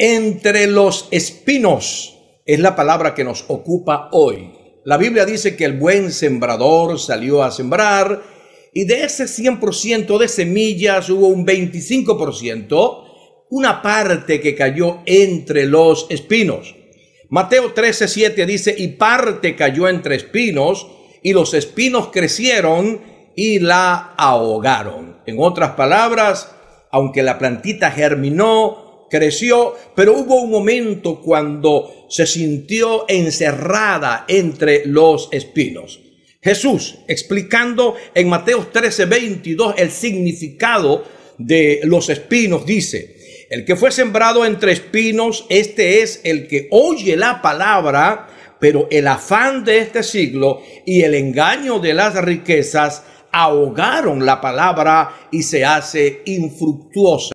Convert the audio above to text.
Entre los espinos es la palabra que nos ocupa hoy. La Biblia dice que el buen sembrador salió a sembrar y de ese 100% de semillas hubo un 25%, una parte que cayó entre los espinos. Mateo 7 dice, y parte cayó entre espinos y los espinos crecieron y la ahogaron. En otras palabras, aunque la plantita germinó, creció, pero hubo un momento cuando se sintió encerrada entre los espinos. Jesús, explicando en Mateo 13, 22 el significado de los espinos, dice, el que fue sembrado entre espinos, este es el que oye la palabra, pero el afán de este siglo y el engaño de las riquezas ahogaron la palabra y se hace infructuosa.